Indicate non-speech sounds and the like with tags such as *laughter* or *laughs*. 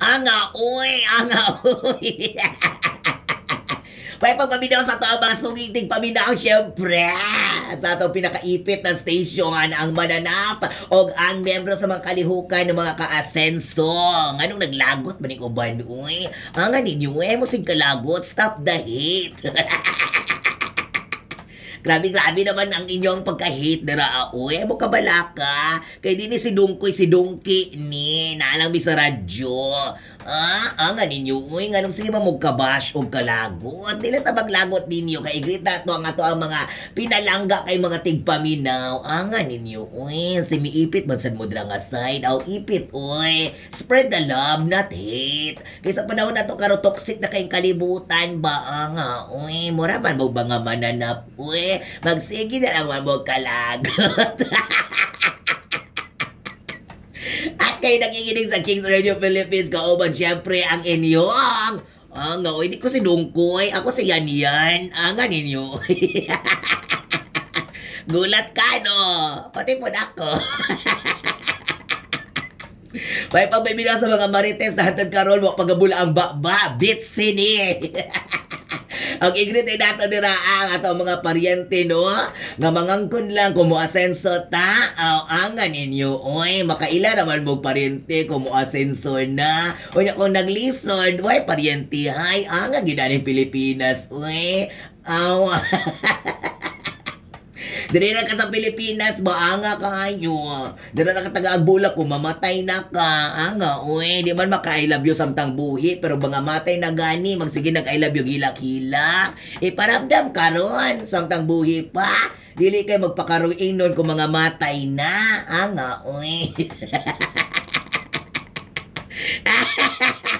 Anga, uy! Anga, uy! Kaya *laughs* pag paminaw sa tao, mga sungiting paminaw, syempre, sa atong pinakaipit na station ang mananap o ang membro sa mga kalihukan ng mga kaasenso. Anong naglagot man ikaw ba? Uy, ang anin yung eh, kalagot, stop the hate. *laughs* Grabe-grabe naman ang inyong pagka-hate dira ao. Eh, mo kabala ka. Kay din si Dungkoy, si Dungki ni. Naalang mi sa radyo. Ah, ang ah, ninyo. Uy, nganong sige ba magkabash o kalagot. Dila tabag lagot ninyo. Kay igrita to ang ato ang mga pinalangga kay mga tigpaminaw. Ang ah, ninyo. Uy, si miipit man sad mo dira nga side. Aw, ipit. Uy, spread the love, not hate. Kaysa panahon na to karo toxic na kayong kalibutan ba? Ang ah, uy, mura man mo ba nga mananap. Uy, ate, magsige na naman mo kalagot. *laughs* At kayo nakikinig sa Kings Radio Philippines, kauban syempre ang inyong ang ah, ako, hindi ko si Dungkoy, ako si Yan Yan, ang ninyo. *laughs* Gulat ka, no? Pati po na ako. *laughs* May pabibigyan sa mga marites na hantad karon, wapagabula ang ba-ba, bit sini. Og igriti dato dira ang ato mga paryente no nga mangangkon lang kumo asenso ta aw ah, angan inyo oy makaila naman mo paryente kumo asenso na unya kung naglisod way paryente hay ang gid Pilipinas oy aw *laughs* Dali na ka sa Pilipinas, baanga kayo. Dali na ka taga agbulak ko, mamatay na ka. Anga, uy, di man maka I love you samtang buhi, pero mga matay na gani, magsige nag I love you gila-kila. Iparamdam e, ka ron, samtang buhi pa. Dili kay magpakaroon nun kung mga matay na. Anga, uy. *laughs*